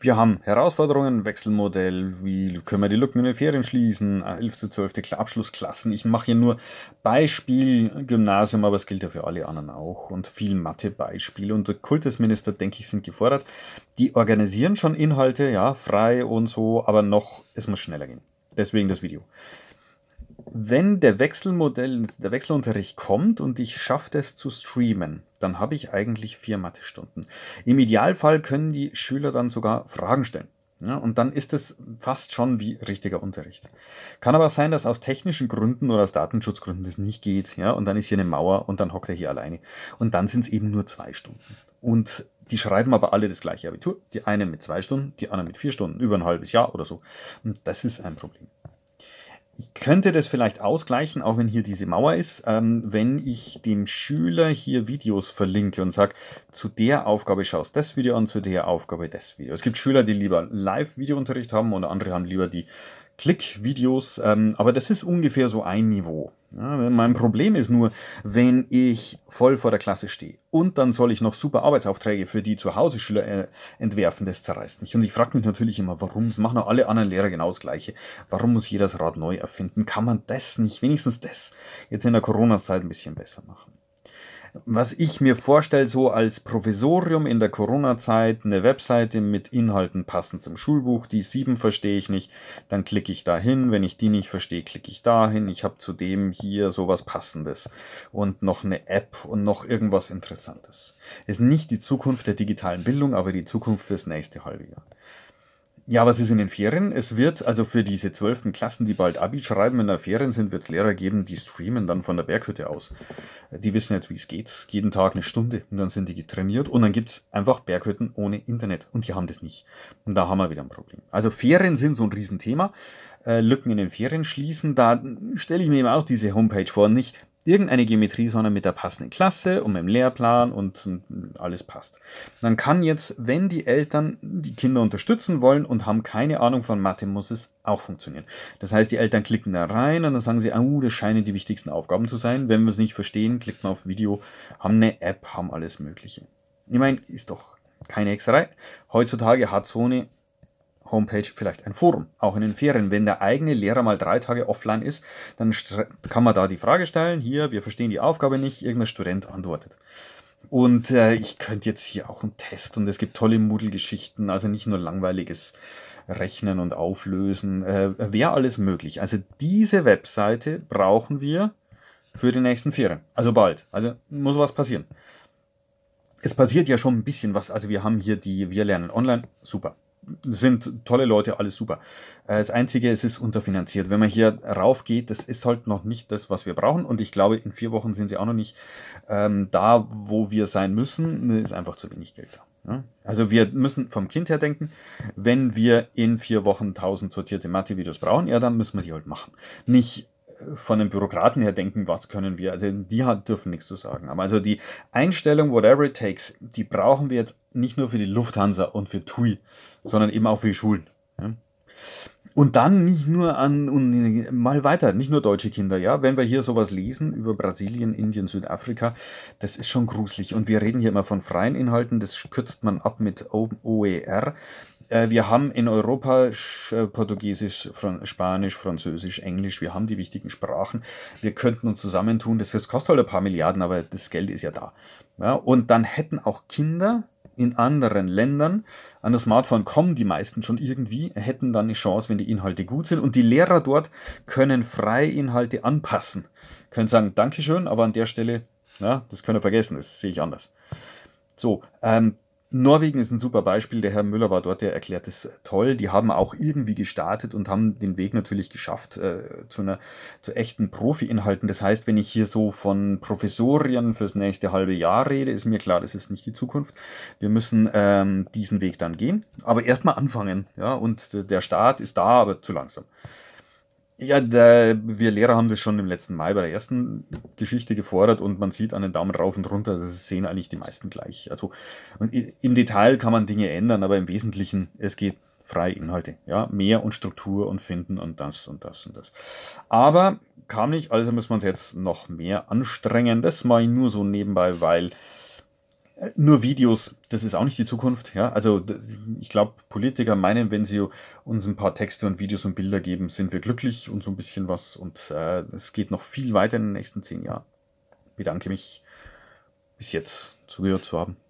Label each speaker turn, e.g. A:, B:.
A: Wir haben Herausforderungen, Wechselmodell, wie können wir die Lücken in den Ferien schließen, 11., 12. Abschlussklassen. Ich mache hier nur Beispiel Gymnasium, aber es gilt ja für alle anderen auch und viel Mathebeispiel. Und Kultusminister, denke ich, sind gefordert. Die organisieren schon Inhalte, ja, frei und so, aber noch, es muss schneller gehen. Deswegen das Video wenn der Wechselmodell, der Wechselunterricht kommt und ich schaffe es zu streamen, dann habe ich eigentlich vier Mathestunden. Im Idealfall können die Schüler dann sogar Fragen stellen. Ja, und dann ist es fast schon wie richtiger Unterricht. Kann aber sein, dass aus technischen Gründen oder aus Datenschutzgründen das nicht geht. Ja, und dann ist hier eine Mauer und dann hockt er hier alleine. Und dann sind es eben nur zwei Stunden. Und die schreiben aber alle das gleiche Abitur. Die einen mit zwei Stunden, die anderen mit vier Stunden, über ein halbes Jahr oder so. Und das ist ein Problem. Ich könnte das vielleicht ausgleichen, auch wenn hier diese Mauer ist, ähm, wenn ich dem Schüler hier Videos verlinke und sage, zu der Aufgabe schaust das Video an, zu der Aufgabe das Video. Es gibt Schüler, die lieber Live-Videounterricht haben und andere haben lieber die Klickvideos, ähm, aber das ist ungefähr so ein Niveau. Ja, mein Problem ist nur, wenn ich voll vor der Klasse stehe und dann soll ich noch super Arbeitsaufträge für die Zuhause-Schüler äh, entwerfen, das zerreißt mich. Und ich frage mich natürlich immer, warum, es machen auch alle anderen Lehrer genau das Gleiche. Warum muss jeder das Rad neu erfinden? Kann man das nicht, wenigstens das, jetzt in der Corona-Zeit ein bisschen besser machen? was ich mir vorstelle, so als Provisorium in der Corona-Zeit, eine Webseite mit Inhalten passend zum Schulbuch, die sieben verstehe ich nicht, dann klicke ich dahin, wenn ich die nicht verstehe, klicke ich dahin, ich habe zudem hier sowas passendes und noch eine App und noch irgendwas Interessantes. Ist nicht die Zukunft der digitalen Bildung, aber die Zukunft fürs nächste halbe Jahr. Ja, was ist in den Ferien? Es wird also für diese zwölften Klassen, die bald Abi schreiben, in der Ferien sind, wird es Lehrer geben, die streamen dann von der Berghütte aus. Die wissen jetzt, wie es geht. Jeden Tag eine Stunde und dann sind die getrainiert und dann gibt's einfach Berghütten ohne Internet und die haben das nicht. Und da haben wir wieder ein Problem. Also Ferien sind so ein Riesenthema. Äh, Lücken in den Ferien schließen, da stelle ich mir eben auch diese Homepage vor. Nicht, irgendeine Geometrie, sondern mit der passenden Klasse und mit dem Lehrplan und, alles passt. Dann kann jetzt, wenn die Eltern die Kinder unterstützen wollen und haben keine Ahnung von Mathe, muss es auch funktionieren. Das heißt, die Eltern klicken da rein und dann sagen sie, ah, das scheinen die wichtigsten Aufgaben zu sein. Wenn wir es nicht verstehen, klickt man auf Video, haben eine App, haben alles Mögliche. Ich meine, ist doch keine Hexerei. Heutzutage hat so eine Homepage vielleicht ein Forum. Auch in den Ferien. Wenn der eigene Lehrer mal drei Tage offline ist, dann kann man da die Frage stellen, hier, wir verstehen die Aufgabe nicht, irgendein Student antwortet. Und äh, ich könnte jetzt hier auch einen Test und es gibt tolle Moodle-Geschichten, also nicht nur langweiliges Rechnen und Auflösen, äh, wäre alles möglich. Also diese Webseite brauchen wir für die nächsten Ferien. Also bald. Also muss was passieren. Es passiert ja schon ein bisschen was. Also wir haben hier die Wir lernen online. Super sind tolle Leute, alles super. Äh, das Einzige, es ist unterfinanziert. Wenn man hier rauf geht, das ist halt noch nicht das, was wir brauchen. Und ich glaube, in vier Wochen sind sie auch noch nicht ähm, da, wo wir sein müssen. Ne, ist einfach zu wenig Geld da. Ne? Also wir müssen vom Kind her denken, wenn wir in vier Wochen 1000 sortierte Mathe-Videos brauchen, ja, dann müssen wir die halt machen. Nicht von den Bürokraten her denken, was können wir. Also die hat, dürfen nichts zu sagen haben. Also die Einstellung, whatever it takes, die brauchen wir jetzt nicht nur für die Lufthansa und für TUI, sondern eben auch für die Schulen. Ja. Und dann nicht nur an, und mal weiter, nicht nur deutsche Kinder, ja. Wenn wir hier sowas lesen über Brasilien, Indien, Südafrika, das ist schon gruselig. Und wir reden hier immer von freien Inhalten, das kürzt man ab mit OER. Äh, wir haben in Europa äh, Portugiesisch, Spanisch, Französisch, Englisch, wir haben die wichtigen Sprachen. Wir könnten uns zusammentun, das kostet halt ein paar Milliarden, aber das Geld ist ja da. Ja, und dann hätten auch Kinder in anderen Ländern. An das Smartphone kommen die meisten schon irgendwie, hätten dann eine Chance, wenn die Inhalte gut sind. Und die Lehrer dort können frei Inhalte anpassen. Können sagen, Dankeschön, aber an der Stelle, na, das können wir vergessen, das sehe ich anders. So, ähm, Norwegen ist ein super Beispiel. Der Herr Müller war dort, der erklärt es toll. Die haben auch irgendwie gestartet und haben den Weg natürlich geschafft äh, zu einer zu echten Profi-Inhalten. Das heißt, wenn ich hier so von Professorien fürs nächste halbe Jahr rede, ist mir klar, das ist nicht die Zukunft. Wir müssen ähm, diesen Weg dann gehen, aber erstmal anfangen. Ja, und der Start ist da, aber zu langsam. Ja, der, wir Lehrer haben das schon im letzten Mai bei der ersten Geschichte gefordert und man sieht an den Daumen rauf und runter, das sehen eigentlich die meisten gleich. Also im Detail kann man Dinge ändern, aber im Wesentlichen, es geht freie Inhalte. Ja, mehr und Struktur und finden und das und das und das. Aber kam nicht, also muss man es jetzt noch mehr anstrengen. Das mache ich nur so nebenbei, weil nur Videos, das ist auch nicht die Zukunft. Ja? Also ich glaube, Politiker meinen, wenn sie uns ein paar Texte und Videos und Bilder geben, sind wir glücklich und so ein bisschen was. Und äh, es geht noch viel weiter in den nächsten zehn Jahren. Bedanke mich, bis jetzt zugehört zu haben.